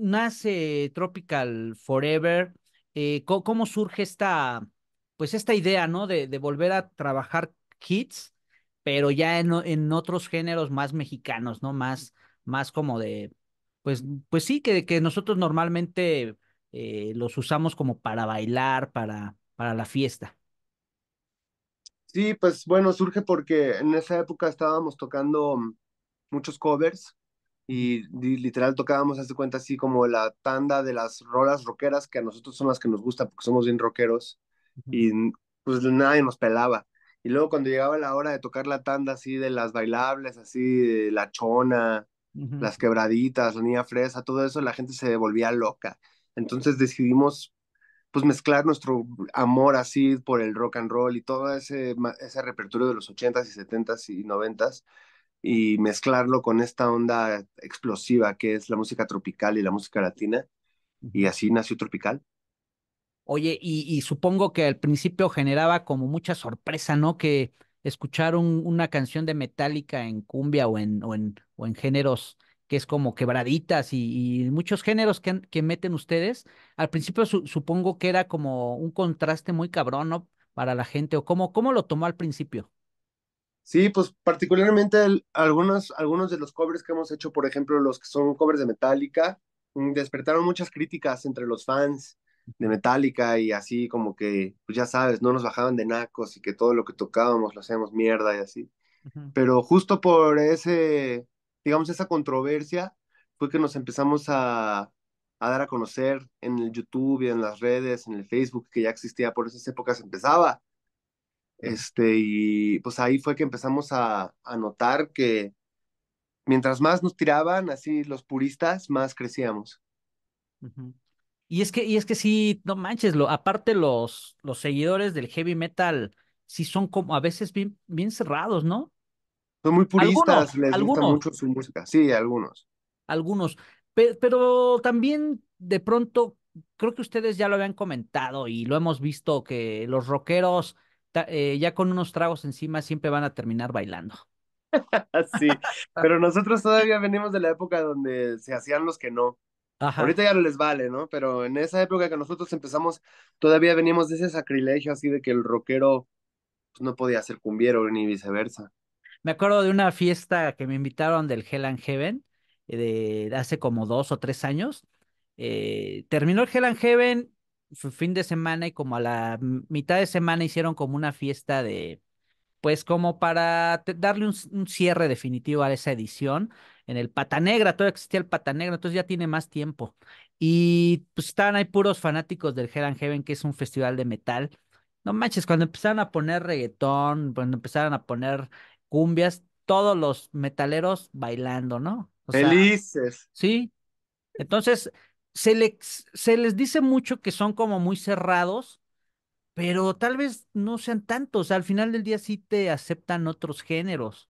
nace Tropical Forever? Eh, ¿cómo, surge esta, pues esta idea, ¿no? De, volver a trabajar hits, pero ya en, otros géneros más mexicanos, ¿no? Más, más como de, pues, pues sí, que, nosotros normalmente eh, los usamos como para bailar, para, para la fiesta. Sí, pues bueno, surge porque en esa época estábamos tocando muchos covers y, literal tocábamos, hace cuenta, así como la tanda de las rolas rockeras que a nosotros son las que nos gustan porque somos bien rockeros y pues nadie nos pelaba. Y luego cuando llegaba la hora de tocar la tanda así de las bailables, así de la chona, las quebraditas, la niña fresa, todo eso, la gente se volvía loca. Entonces decidimos pues mezclar nuestro amor así por el rock and roll y todo ese, ese repertorio de los 80s y 70s y 90s y mezclarlo con esta onda explosiva que es la música tropical y la música latina. Y así nació Tropical. Oye, y, supongo que al principio generaba como mucha sorpresa, ¿no? Que escuchar una canción de Metallica en cumbia o en, o en, o en géneros que es como quebraditas y, muchos géneros que, que, meten ustedes. Al principio supongo que era como un contraste muy cabrón, Para la gente, o cómo, cómo lo tomó al principio. Sí, pues particularmente algunos, algunos de los covers que hemos hecho, por ejemplo, los que son covers de Metallica, mm, despertaron muchas críticas entre los fans de Metallica y así como que, pues ya sabes, no nos bajaban de nacos y que todo lo que tocábamos lo hacíamos mierda y así. Pero justo por ese, digamos, esa controversia fue que nos empezamos a, a dar a conocer en el YouTube y en las redes, en el Facebook, que ya existía por esas épocas, empezaba este, y pues ahí fue que empezamos a, a notar que mientras más nos tiraban, así los puristas, más crecíamos. Y es que, y es que sí, no manches, aparte los, los seguidores del heavy metal sí son como a veces bien, bien cerrados, ¿no? Son muy puristas, les gusta mucho su música, sí, algunos. Algunos, pero también de pronto, creo que ustedes ya lo habían comentado y lo hemos visto que los rockeros eh, ya con unos tragos encima siempre van a terminar bailando. sí, pero nosotros todavía venimos de la época donde se hacían los que no. Ajá. Ahorita ya no les vale, ¿no? Pero en esa época que nosotros empezamos, todavía veníamos de ese sacrilegio así de que el rockero pues, no podía ser cumbiero ni viceversa. Me acuerdo de una fiesta que me invitaron del Hell and Heaven eh, de hace como dos o tres años. Eh, terminó el Hell and Heaven, fin de semana y como a la mitad de semana hicieron como una fiesta de, pues como para darle un, cierre definitivo a esa edición. En el Pata Negra, todavía existía el Pata Negra, entonces ya tiene más tiempo. Y pues estaban ahí puros fanáticos del Hell and Heaven, que es un festival de metal. No manches, cuando empezaron a poner reggaetón, cuando empezaron a poner cumbias, todos los metaleros bailando, ¿no? Felices. Sí. Entonces, se les, dice mucho que son como muy cerrados, pero tal vez no sean tantos. Al final del día sí te aceptan otros géneros.